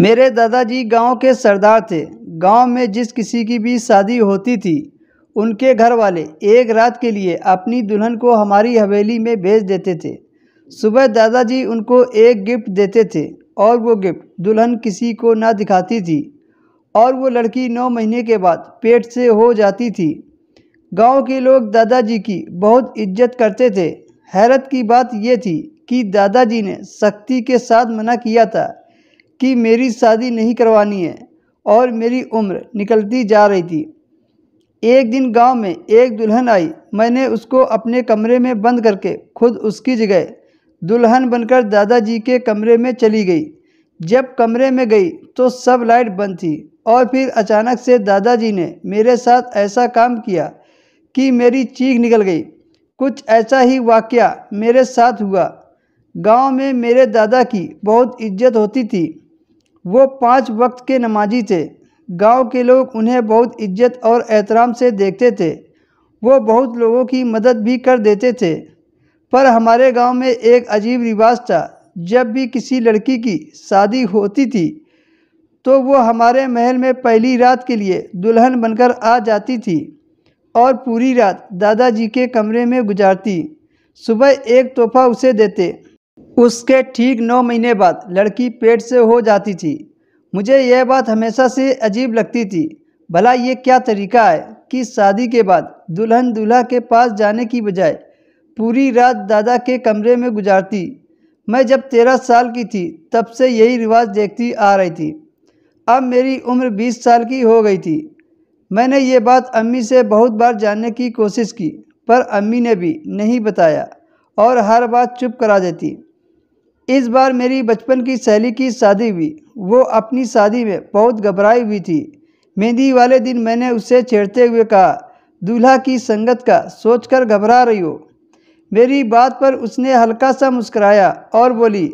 मेरे दादाजी गांव के सरदार थे गांव में जिस किसी की भी शादी होती थी उनके घर वाले एक रात के लिए अपनी दुल्हन को हमारी हवेली में भेज देते थे सुबह दादाजी उनको एक गिफ्ट देते थे और वो गिफ्ट दुल्हन किसी को ना दिखाती थी और वो लड़की नौ महीने के बाद पेट से हो जाती थी गांव के लोग दादाजी की बहुत इज्जत करते थे हैरत की बात ये थी कि दादाजी ने सख्ती के साथ मना किया था कि मेरी शादी नहीं करवानी है और मेरी उम्र निकलती जा रही थी एक दिन गांव में एक दुल्हन आई मैंने उसको अपने कमरे में बंद करके खुद उसकी जगह दुल्हन बनकर दादाजी के कमरे में चली गई जब कमरे में गई तो सब लाइट बंद थी और फिर अचानक से दादाजी ने मेरे साथ ऐसा काम किया कि मेरी चीख निकल गई कुछ ऐसा ही वाक्य मेरे साथ हुआ गांव में मेरे दादा की बहुत इज्जत होती थी वो पाँच वक्त के नमाजी थे गांव के लोग उन्हें बहुत इज्जत और एहतराम से देखते थे वो बहुत लोगों की मदद भी कर देते थे पर हमारे गांव में एक अजीब रिवाज था जब भी किसी लड़की की शादी होती थी तो वो हमारे महल में पहली रात के लिए दुल्हन बनकर आ जाती थी और पूरी रात दादाजी के कमरे में गुजारती सुबह एक तोहफा उसे देते उसके ठीक नौ महीने बाद लड़की पेट से हो जाती थी मुझे यह बात हमेशा से अजीब लगती थी भला ये क्या तरीका है कि शादी के बाद दुल्हन दूल्हा के पास जाने की बजाय पूरी रात दादा के कमरे में गुजारती मैं जब तेरह साल की थी तब से यही रिवाज देखती आ रही थी अब मेरी उम्र बीस साल की हो गई थी मैंने ये बात अम्मी से बहुत बार जानने की कोशिश की पर अम्मी ने भी नहीं बताया और हर बात चुप करा देती इस बार मेरी बचपन की सहेली की शादी हुई वो अपनी शादी में बहुत घबराई हुई थी मेहंदी वाले दिन मैंने उसे छेड़ते हुए कहा दूल्हा की संगत का सोचकर घबरा रही हो मेरी बात पर उसने हल्का सा मुस्कराया और बोली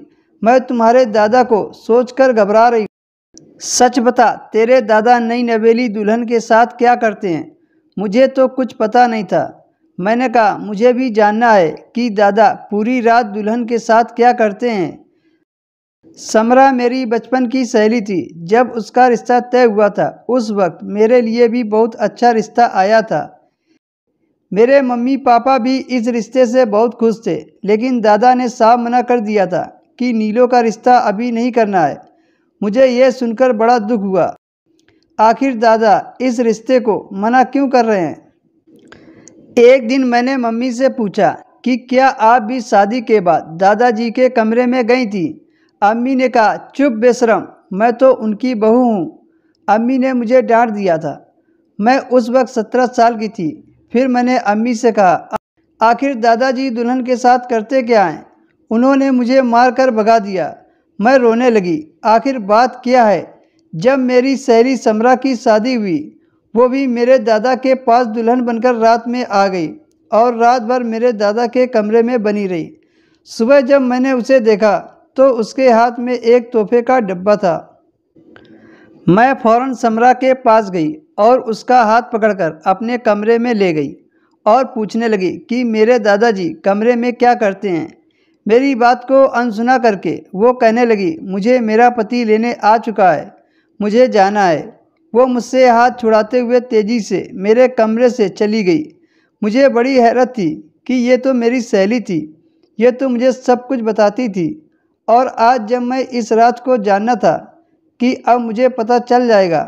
मैं तुम्हारे दादा को सोचकर घबरा रही हूँ सच बता तेरे दादा नई नवेली दुल्हन के साथ क्या करते हैं मुझे तो कुछ पता नहीं था मैंने कहा मुझे भी जानना है कि दादा पूरी रात दुल्हन के साथ क्या करते हैं समरा मेरी बचपन की सहेली थी जब उसका रिश्ता तय हुआ था उस वक्त मेरे लिए भी बहुत अच्छा रिश्ता आया था मेरे मम्मी पापा भी इस रिश्ते से बहुत खुश थे लेकिन दादा ने साफ मना कर दिया था कि नीलो का रिश्ता अभी नहीं करना है मुझे यह सुनकर बड़ा दुख हुआ आखिर दादा इस रिश्ते को मना क्यों कर रहे हैं एक दिन मैंने मम्मी से पूछा कि क्या आप भी शादी के बाद दादाजी के कमरे में गई थी अम्मी ने कहा चुप बेशरम मैं तो उनकी बहू हूँ अम्मी ने मुझे डांट दिया था मैं उस वक्त सत्रह साल की थी फिर मैंने अम्मी से कहा आखिर दादाजी दुल्हन के साथ करते क्या हैं उन्होंने मुझे मार कर भगा दिया मैं रोने लगी आखिर बात क्या है जब मेरी सहेली समरा की शादी हुई वो भी मेरे दादा के पास दुल्हन बनकर रात में आ गई और रात भर मेरे दादा के कमरे में बनी रही सुबह जब मैंने उसे देखा तो उसके हाथ में एक तोहफे का डब्बा था मैं फौरन समरा के पास गई और उसका हाथ पकड़कर अपने कमरे में ले गई और पूछने लगी कि मेरे दादाजी कमरे में क्या करते हैं मेरी बात को अनसुना करके वो कहने लगी मुझे मेरा पति लेने आ चुका है मुझे जाना है वो मुझसे हाथ छुड़ाते हुए तेज़ी से मेरे कमरे से चली गई मुझे बड़ी हैरत थी कि ये तो मेरी सहेली थी ये तो मुझे सब कुछ बताती थी और आज जब मैं इस रात को जानना था कि अब मुझे पता चल जाएगा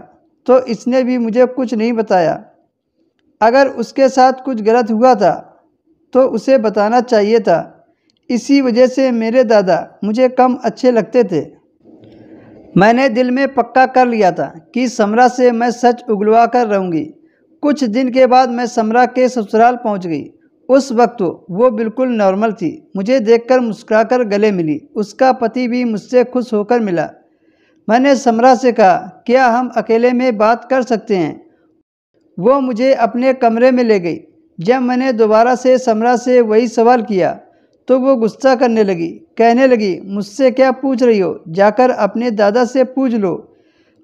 तो इसने भी मुझे कुछ नहीं बताया अगर उसके साथ कुछ गलत हुआ था तो उसे बताना चाहिए था इसी वजह से मेरे दादा मुझे कम अच्छे लगते थे मैंने दिल में पक्का कर लिया था कि समरा से मैं सच उगलवा कर रहूँगी कुछ दिन के बाद मैं समरा के ससुराल पहुँच गई उस वक्त वो बिल्कुल नॉर्मल थी मुझे देखकर मुस्कुराकर गले मिली उसका पति भी मुझसे खुश होकर मिला मैंने समरा से कहा क्या हम अकेले में बात कर सकते हैं वो मुझे अपने कमरे में ले गई जब मैंने दोबारा से समरा से वही सवाल किया तो वो गुस्सा करने लगी कहने लगी मुझसे क्या पूछ रही हो जाकर अपने दादा से पूछ लो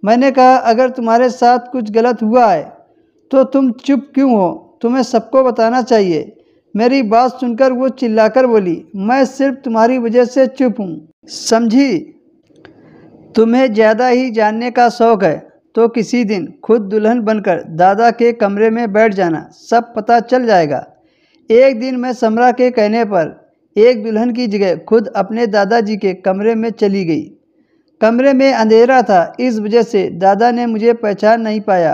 मैंने कहा अगर तुम्हारे साथ कुछ गलत हुआ है तो तुम चुप क्यों हो तुम्हें सबको बताना चाहिए मेरी बात सुनकर वो चिल्लाकर बोली मैं सिर्फ तुम्हारी वजह से चुप हूँ समझी तुम्हें ज़्यादा ही जानने का शौक़ है तो किसी दिन खुद दुल्हन बनकर दादा के कमरे में बैठ जाना सब पता चल जाएगा एक दिन मैं समरा के कहने पर एक दुल्हन की जगह खुद अपने दादाजी के कमरे में चली गई कमरे में अंधेरा था इस वजह से दादा ने मुझे पहचान नहीं पाया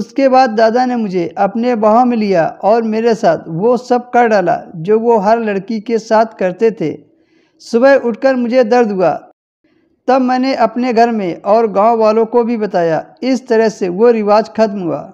उसके बाद दादा ने मुझे अपने बाहों में लिया और मेरे साथ वो सब कर डाला जो वो हर लड़की के साथ करते थे सुबह उठकर मुझे दर्द हुआ तब मैंने अपने घर में और गांव वालों को भी बताया इस तरह से वो रिवाज ख़त्म हुआ